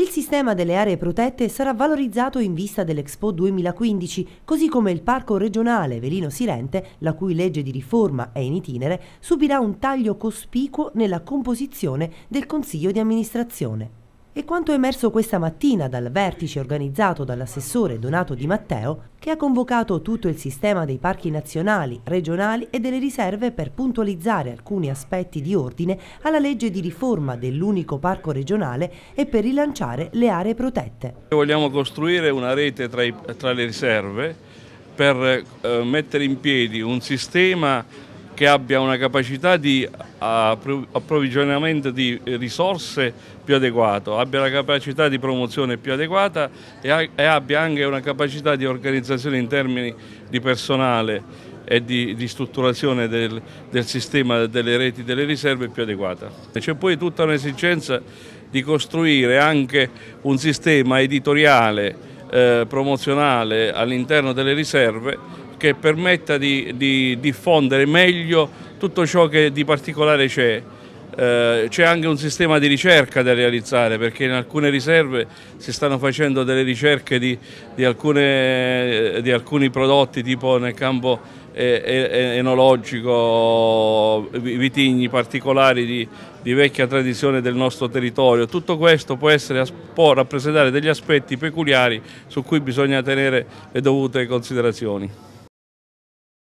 Il sistema delle aree protette sarà valorizzato in vista dell'Expo 2015, così come il parco regionale Velino Sirente, la cui legge di riforma è in itinere, subirà un taglio cospicuo nella composizione del Consiglio di amministrazione è quanto emerso questa mattina dal vertice organizzato dall'assessore Donato Di Matteo, che ha convocato tutto il sistema dei parchi nazionali, regionali e delle riserve per puntualizzare alcuni aspetti di ordine alla legge di riforma dell'unico parco regionale e per rilanciare le aree protette. Vogliamo costruire una rete tra, i, tra le riserve per eh, mettere in piedi un sistema che abbia una capacità di approvvigionamento di risorse più adeguato, abbia la capacità di promozione più adeguata e, abbia anche una capacità di organizzazione in termini di personale e di, di strutturazione del, del, sistema delle reti delle riserve più adeguata. C'è poi tutta un'esigenza di costruire anche un sistema editoriale, eh, promozionale all'interno delle riserve che permetta di, di diffondere meglio tutto ciò che di particolare c'è. Eh, c'è anche un sistema di ricerca da realizzare perché in alcune riserve si stanno facendo delle ricerche di, di, alcune, eh, di alcuni prodotti tipo nel campo eh, enologico, vitigni particolari di, di, vecchia tradizione del nostro territorio. Tutto questo può, essere, può rappresentare degli aspetti peculiari su cui bisogna tenere le dovute considerazioni.